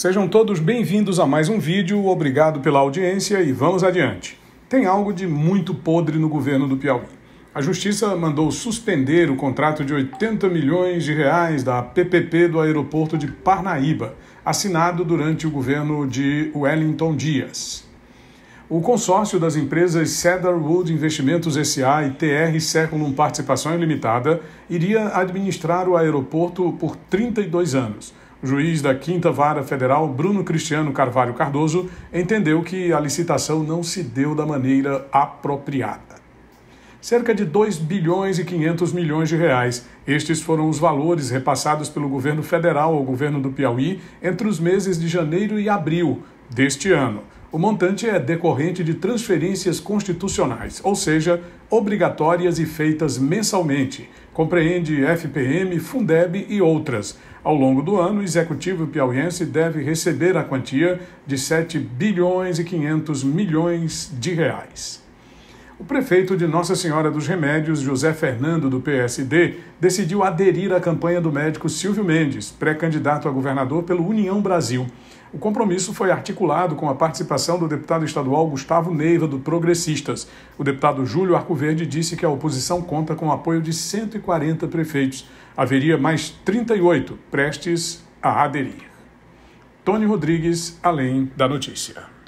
Sejam todos bem-vindos a mais um vídeo, obrigado pela audiência e vamos adiante. Tem algo de muito podre no governo do Piauí. A justiça mandou suspender o contrato de 80 milhões de reais da PPP do aeroporto de Parnaíba, assinado durante o governo de Wellington Dias. O consórcio das empresas Cedarwood Investimentos SA e TR Seculum Participação Limitada iria administrar o aeroporto por 32 anos juiz da Quinta Vara Federal, Bruno Cristiano Carvalho Cardoso, entendeu que a licitação não se deu da maneira apropriada. Cerca de 2 bilhões e 500 milhões de reais. Estes foram os valores repassados pelo governo federal ao governo do Piauí entre os meses de janeiro e abril deste ano o montante é decorrente de transferências constitucionais, ou seja, obrigatórias e feitas mensalmente. Compreende FPM, Fundeb e outras. Ao longo do ano, o executivo piauiense deve receber a quantia de 7 bilhões e 500 milhões de reais o prefeito de Nossa Senhora dos Remédios, José Fernando, do PSD, decidiu aderir à campanha do médico Silvio Mendes, pré-candidato a governador pelo União Brasil. O compromisso foi articulado com a participação do deputado estadual Gustavo Neiva, do Progressistas. O deputado Júlio Arcoverde disse que a oposição conta com o apoio de 140 prefeitos. Haveria mais 38 prestes a aderir. Tony Rodrigues, além da notícia.